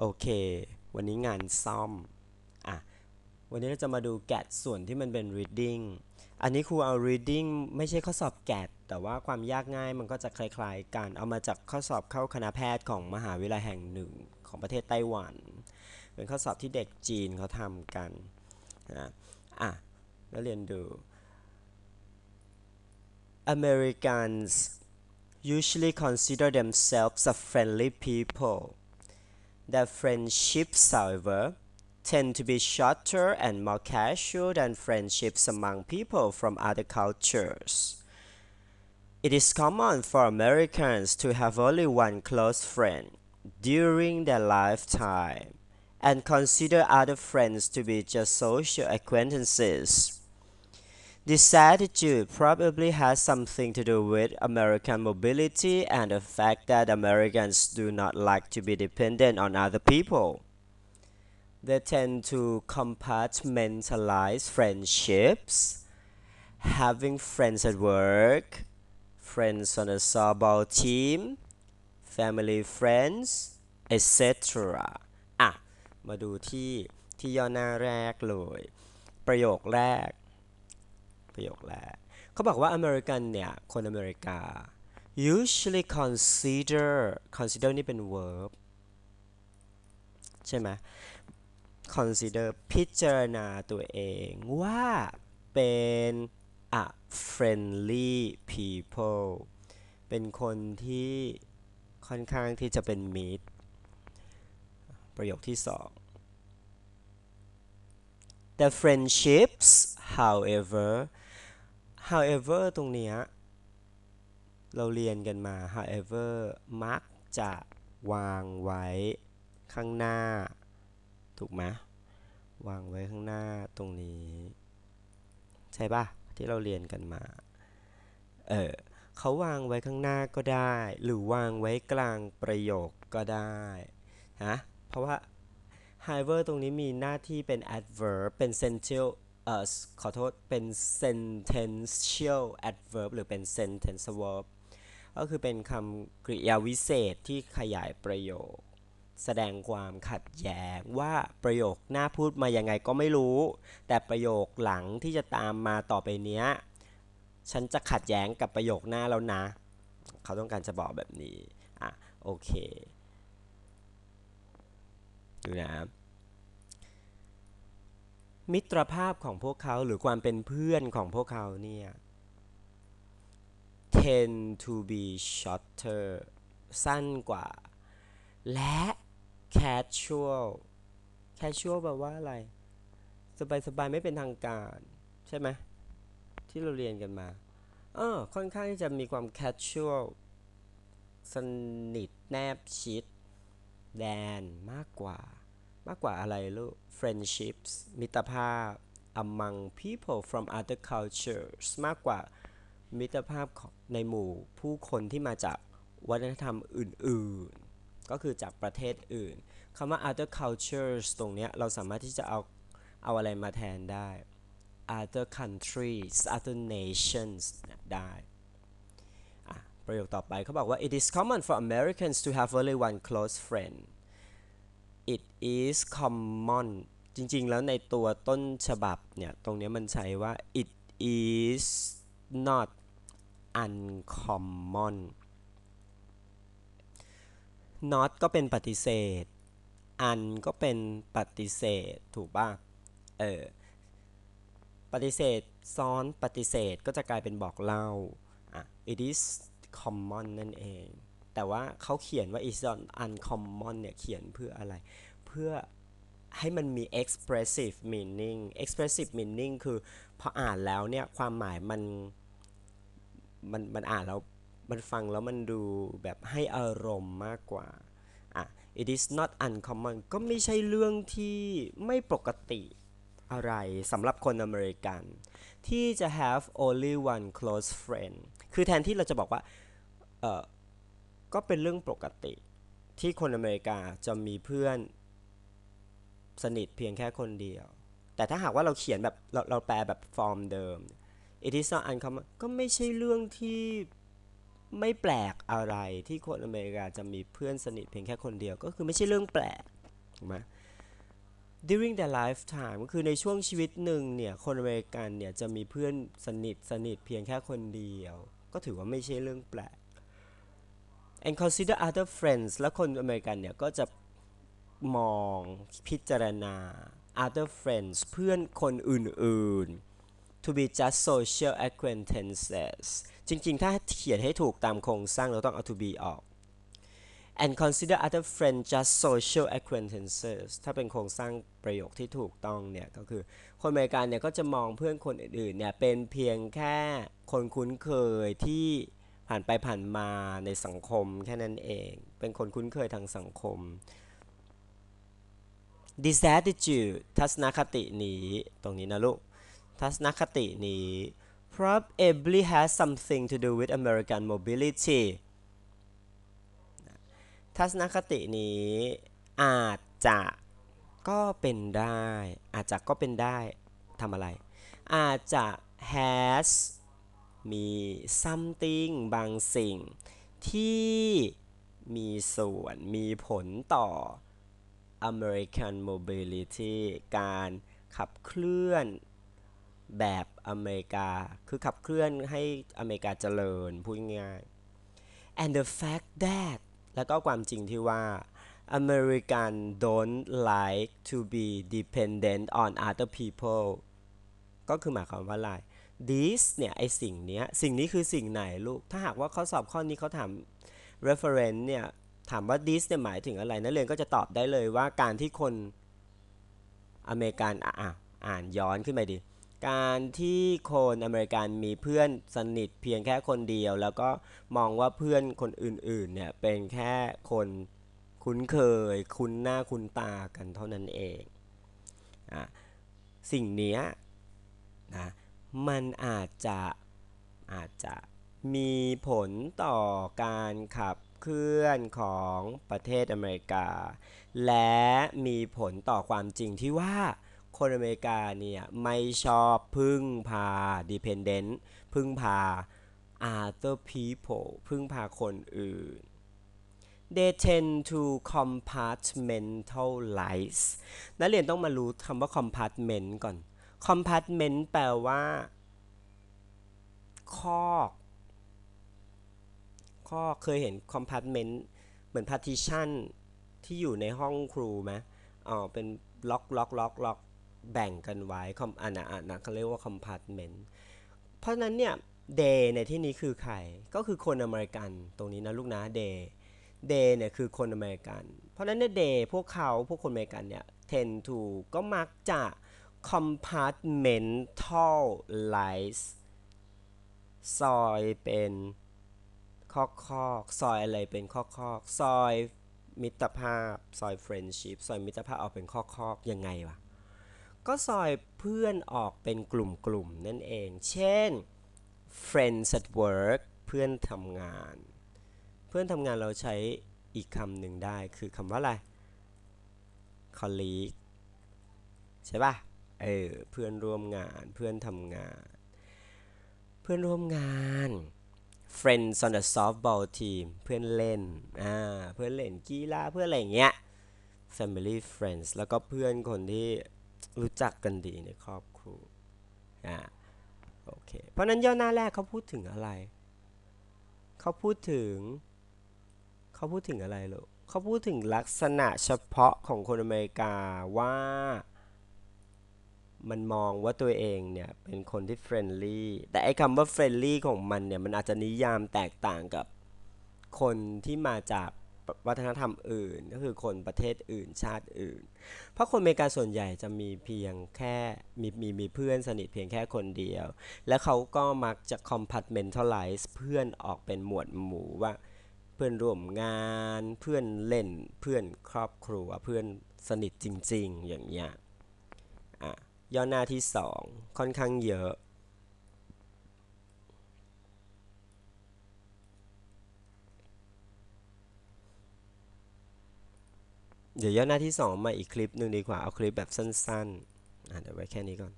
โอเค วันนี้งานซ่อม อ่ะ วันนี้เราจะมาดูแกะส่วนที่มันเป็น reading อันนี้ครูเอา reading ไม่ใช่ข้อสอบแกะแต่ว่าความยากง่ายมันก็จะคล้ายๆกัน เอามาจากข้อสอบเข้าคณะแพทย์ของมหาวิทยาลัยแห่งหนึ่งของประเทศไต้หวัน เป็นข้อสอบที่เด็กจีนเขาทำกันนะอ่ะแล้วเรียนดู Americans usually consider themselves a friendly people Their friendships, however, tend to be shorter and more casual than friendships among people from other cultures. It is common for Americans to have only one close friend during their lifetime and consider other friends to be just social acquaintances. This attitude probably has something to do with American mobility and the fact that Americans do not like to be dependent on other people. They tend to compartmentalize friendships, having friends at work, friends on a softball team, family friends, etc. Ah, อ่ะประโยคแรกเขาบอกว่า อเมริกันเนี่ย คนอเมริกา usually consider consider นี่เป็น verb ใช่ไหม consider พิจารณาตัวเองว่าเป็น a friendly people เป็นคนที่ค่อนข้างที่จะเป็นมิตรประโยคที่สอง The friendships however however ตรงนี้เราเรียนกันมา however มักจะวางไว้ข้างหน้า ถูกไหมวางไว้ข้างหน้าตรงนี้ ใช่ปะที่เราเรียนกันมาเออเขาวางไว้ข้างหน้าก็ได้ หรือวางไว้กลางประโยคก็ได้ ฮะเพราะว่า however ตรงนี้มีหน้าที่เป็น adverb เป็น sentential เอ่อขอโทษ เป็น sentential adverb หรือเป็น sentence verb ก็คือเป็นคำกริยาวิเศษที่ขยายประโยค แสดงความขัดแย้งว่าประโยคหน้าพูดมายังไงก็ไม่รู้ แต่ประโยคหลังที่จะตามมาต่อไปเนี้ย ฉันจะขัดแย้งกับประโยคหน้าแล้วนะ เขาต้องการจะบอกแบบนี้ อ่ะ โอเคดูนะมิตรภาพของพวกเขาหรือความเป็นเพื่อนของพวกเขาเนี่ย tend to be shorter สั้นกว่า และ casual casual แปลว่าอะไร สบายๆไม่เป็นทางการใช่ไหมที่เราเรียนกันมาเออค่อนข้างที่จะมีความ casual สนิทแนบชิด แดนมากกว่ามากกว่าอะไรลูก friendships มิตรภาพ among people from other cultures มากกว่ามิตรภาพของในหมู่ ผู้คนที่มาจากวัฒนธรรมอื่นๆ ก็คือจากประเทศอื่น คำว่า other cultures ตรงเนี้ย เราสามารถที่จะเอา เอาอะไรมาแทนได้ other countries other nations ได้ประโยคต่อไปเขาบอกว่า it is common for Americans to have only one close friend it is common จริงๆ แล้วในตัวต้นฉบับเนี่ย ตรงนี้มันใช้ว่า it is not uncommon not ก็เป็นปฏิเสธ un ก็เป็นปฏิเสธ ถูกป่ะเออปฏิเสธซ้อนปฏิเสธก็จะกลายเป็นบอกเล่าอ่ะ it is common นั่นเองแต่ว่าเขาเขียนว่า is not uncommon เนี่ยเขียนเพื่ออะไร เพื่อให้มันมี expressive meaning expressive meaning คือพออ่านแล้วเนี่ยความหมายมันมัน มันอ่านแล้ว มันฟังแล้วมันดูแบบให้อารมณ์มากกว่า อ่ะ it is not uncommon ก็ไม่ใช่เรื่องที่ไม่ปกติอะไรสำหรับคนอเมริกันที่จะ have only one close friend คือแทนที่เราจะบอกว่าเออก็เป็นเรื่องปกติที่คนอเมริกาจะมีเพื่อนสนิทเพียงแค่คนเดียว แต่ถ้าหากว่าเราเขียนแบบ เราเราแปลแบบฟอร์มเดิม it is not uncommon ก็ไม่ใช่เรื่องที่ไม่แปลกอะไรที่คนอเมริกาจะมีเพื่อนสนิทเพียงแค่คนเดียว ก็คือไม่ใช่เรื่องแปลกถูกไหม during their lifetime ก็คือในช่วงชีวิตหนึ่งเนี่ย คนอเมริกันเนี่ยจะมีเพื่อนสนิทสนิทเพียงแค่คนเดียว ก็ถือว่าไม่ใช่เรื่องแปลก and consider other friends แล้วคนอเมริกันเนี่ยก็จะมองพิจารณา other friends เพื่อนคนอื่น ๆ to be just social acquaintances จริงๆ ถ้าเขียนให้ถูกตามโครงสร้างเราต้องเอา to be ออก and consider other friends just social acquaintances ถ้าเป็นโครงสร้างประโยคที่ถูกต้องเนี่ยก็คือ คนอเมริกันเนี่ยก็จะมองเพื่อนคนอื่น ๆ เนี่ยเป็นเพียงแค่คนคุ้นเคยที่ผ่านไปผ่านมาในสังคมแค่นั้นเอง เป็นคนคุ้นเคยทางสังคม disatitude ทัศนคตินี้ ตรงนี้นะลูก ทัศนคตินี้ probably has something to do with American mobility ทัศนคตินี้อาจจะก็เป็นได้ อาจจะก็เป็นได้ ทำอะไร อาจจะ has มี something บางสิ่งที่มีส่วนมีผลต่อ American mobility การขับเคลื่อนแบบอเมริกา คือขับเคลื่อนให้อเมริกาเจริญ พูดง่าย and the fact that แล้วก็ความจริงที่ว่า American don't like to be dependent on other people ก็คือหมายความว่าอะไร this เนี่ยไอสิ่งนี้สิ่งนี้คือสิ่งไหนลูกถ้าหากว่าข้อสอบข้อนี้เขาถาม reference เนี่ยถามว่า this เนี่ยหมายถึงอะไรนักเรียนก็จะตอบได้เลยว่าการที่คนอเมริกันอ่ะอ่านย้อนขึ้นไปดิการที่คนอเมริกันมีเพื่อนสนิท เพียงแค่คนเดียว แล้วก็มองว่าเพื่อนคนอื่น ๆเนี่ยเป็นแค่คนคุ้นเคย คุ้นหน้าคุ้นตากันเท่านั้นเองอ่ะสิ่งนี้มันอาจจะอาจจะมีผลต่อการขับเคลื่อนของประเทศอเมริกา และมีผลต่อความจริงที่ว่า คนอเมริกาเนี่ยไม่ชอบพึ่งพา dependent พึ่งพา other people พึ่งพาคนอื่น they tend to compartmentalize นักเรียนต้องมารู้คำว่า compartment ก่อน compartment แปลว่าคอกคอก เคยเห็น compartment เหมือน partition ที่อยู่ในห้องครูไหมอ๋อเป็นล็อกล็อกล็อกล็อกแบ่งกันไว้คอมอันนะอันนะเขาเรียกว่า compartment เพราะนั้นเนี่ย day ในที่นี้คือใคร ก็คือคนอเมริกัน ตรงนี้นะลูกนะ day day เนี่ยคือคนอเมริกัน เพราะนั้นเนี่ยเดพวกเขาพวกคนอเมริกันเนี่ย tend to ก็มักจะ compartmentalize ซอยเป็นข้อคอกซอยอะไรเป็นข้อคอกซอยมิตรภาพ ซอย friendship ซอยมิตรภาพออกเป็นข้อคอกยังไงวะ ก็ซอยเพื่อนออกเป็นกลุ่มกลุ่มนั่นเอง เช่น friends at work เพื่อนทำงาน เพื่อนทำงานเราใช้อีกคำหนึ่งได้คือคำว่าอะไร colleague ใช่ปะ่ะเออเพื่อนร่วมงานเพื่อนทำงาน เพื่อนร่วมงาน friends on the softball team เพื่อนเล่นอ่าเพื่อนเล่นกีฬาเพื่อนอะไรเงี้ย family friends แล้วก็เพื่อนคนที่รู้จักกันดีในครอบครัวอ่าโอเคเพราะนั้นย่อหน้าแรกเขาพูดถึงอะไรเขาพูดถึงเขาพูดถึงอะไรลูกเขาพูดถึงลักษณะเฉพาะของคนอเมริกาว่ามันมองว่าตัวเองเนี่ยเป็นคนที่เฟรนลี่ แต่ไอ้คำว่าเฟรนลี่ของมันเนี่ยมันอาจจะนิยามแตกต่างกับ คนที่มาจากวัฒนธรรมอื่น ก็คือคนประเทศอื่นชาติอื่น เพราะคนอเมริกาส่วนใหญ่จะมีเพียงแค่มีมีมีเพื่อนสนิทเพียงแค่คนเดียว และเขาก็มักจะคอมพัตเมนทัลไลซ์เพื่อนออกเป็นหมวดหมู่ว่าเพื่อนร่วมงานเพื่อนเล่นเพื่อนครอบครัวเพื่อนสนิทจริงๆอย่างเงี้ยย่อหน้าที่ 2 ค่อนข้างเยอะ เดี๋ยวย่อหน้าที่ 2 มาอีกคลิปหนึ่งดีกว่าเอาคลิปแบบสั้นๆเดี๋ยวไว้แค่นี้ก่อน